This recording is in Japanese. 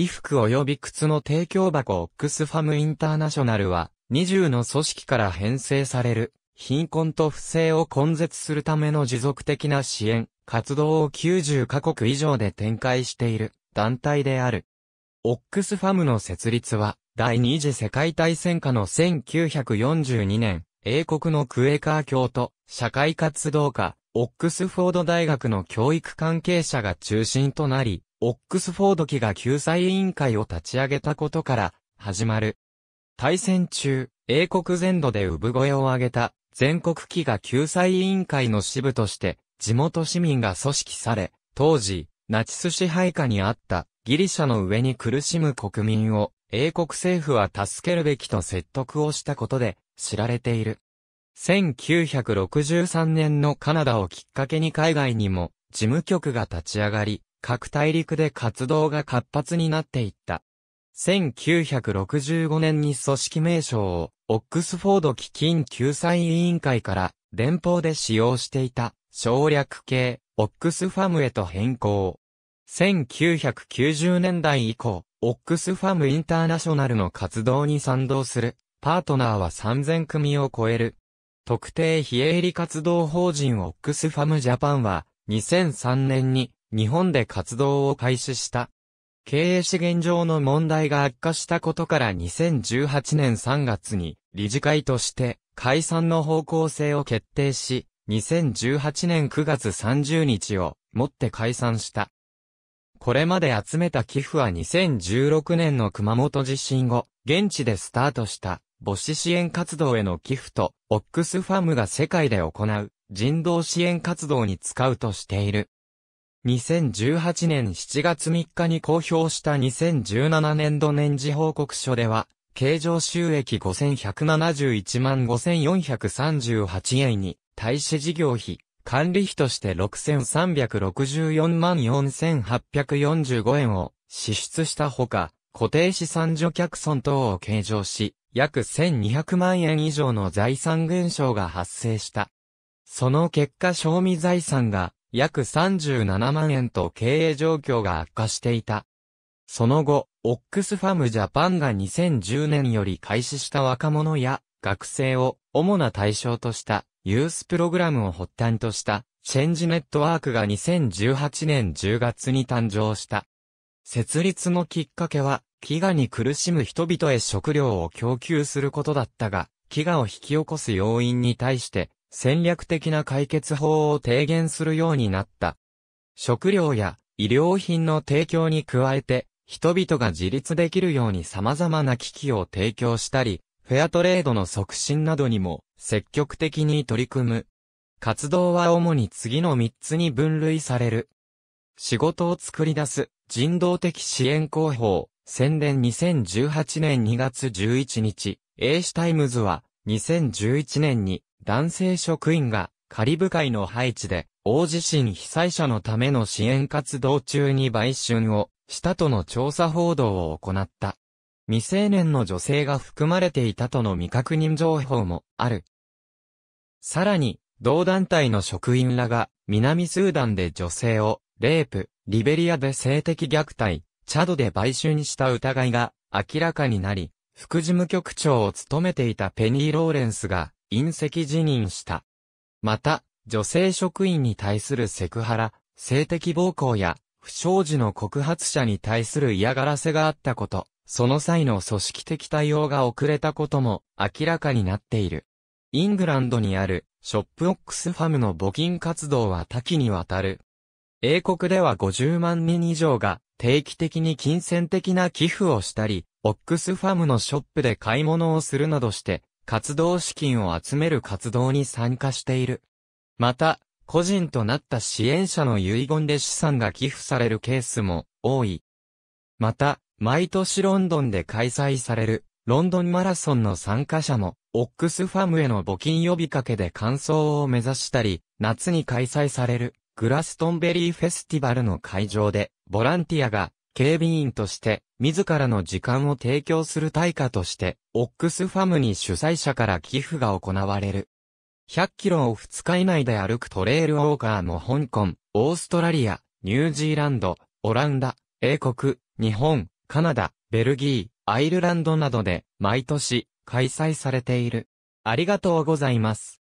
衣服及び靴の提供箱オックスファムインターナショナルは、20の組織から編成される、貧困と不正を根絶するための持続的な支援、活動を90カ国以上で展開している団体である。オックスファムの設立は、第二次世界大戦下の1942年、英国のクエカー教と社会活動家、オックスフォード大学の教育関係者が中心となり、オックスフォード機が救済委員会を立ち上げたことから、始まる。対戦中、英国全土で産声を上げた、全国機が救済委員会の支部として、地元市民が組織され、当時、ナチス支配下にあったギリシャの上に苦しむ国民を英国政府は助けるべきと説得をしたことで知られている。1963年のカナダをきっかけに海外にも事務局が立ち上がり、各大陸で活動が活発になっていった。1965年に組織名称をオックスフォード基金救済委員会から連邦で使用していた省略系オックスファムへと変更。1990年代以降、オックスファムインターナショナルの活動に賛同するパートナーは3000組を超える。特定非営利活動法人オックスファムジャパンは2003年に日本で活動を開始した。経営資源上の問題が悪化したことから2018年3月に理事会として解散の方向性を決定し、2018年9月30日をもって解散した。これまで集めた寄付は2016年の熊本地震後、現地でスタートした母子支援活動への寄付と、オックスファムが世界で行う人道支援活動に使うとしている。2018年7月3日に公表した2017年度年次報告書では、経常収益5171万5438円に、対し事業費、管理費として6364万4845円を支出したほか、固定資産除却損等を計上し、約1200万円以上の財産減少が発生した。その結果賞味財産が約37万円と経営状況が悪化していた。その後、オックスファムジャパンが2010年より開始した若者や学生を主な対象としたユースプログラムを発端としたチェンジネットワークが2018年10月に誕生した。設立のきっかけは、飢餓に苦しむ人々へ食料を供給することだったが、飢餓を引き起こす要因に対して、戦略的な解決法を提言するようになった。食料や医療品の提供に加えて、人々が自立できるように様々な機器を提供したり、フェアトレードの促進などにも積極的に取り組む。活動は主に次の3つに分類される。仕事を作り出す人道的支援広報宣伝2018年2月11日、シュタイムズは2011年に男性職員がカリブ海のハイチで大地震被災者のための支援活動中に売春をしたとの調査報道を行った。未成年の女性が含まれていたとの未確認情報もある。さらに、同団体の職員らが南スーダンで女性をレープ、リベリアで性的虐待、チャドで売春した疑いが明らかになり、副事務局長を務めていたペニー・ローレンスが、隕石辞任した。また、女性職員に対するセクハラ、性的暴行や、不祥事の告発者に対する嫌がらせがあったこと、その際の組織的対応が遅れたことも明らかになっている。イングランドにあるショップオックスファムの募金活動は多岐にわたる。英国では50万人以上が定期的に金銭的な寄付をしたり、オックスファムのショップで買い物をするなどして、活動資金を集める活動に参加している。また、個人となった支援者の遺言で資産が寄付されるケースも多い。また、毎年ロンドンで開催されるロンドンマラソンの参加者も、オックスファムへの募金呼びかけで完走を目指したり、夏に開催されるグラストンベリーフェスティバルの会場で、ボランティアが警備員として、自らの時間を提供する対価として、オックスファムに主催者から寄付が行われる。100キロを2日以内で歩くトレイルウォーカーも香港、オーストラリア、ニュージーランド、オランダ、英国、日本、カナダ、ベルギー、アイルランドなどで毎年開催されている。ありがとうございます。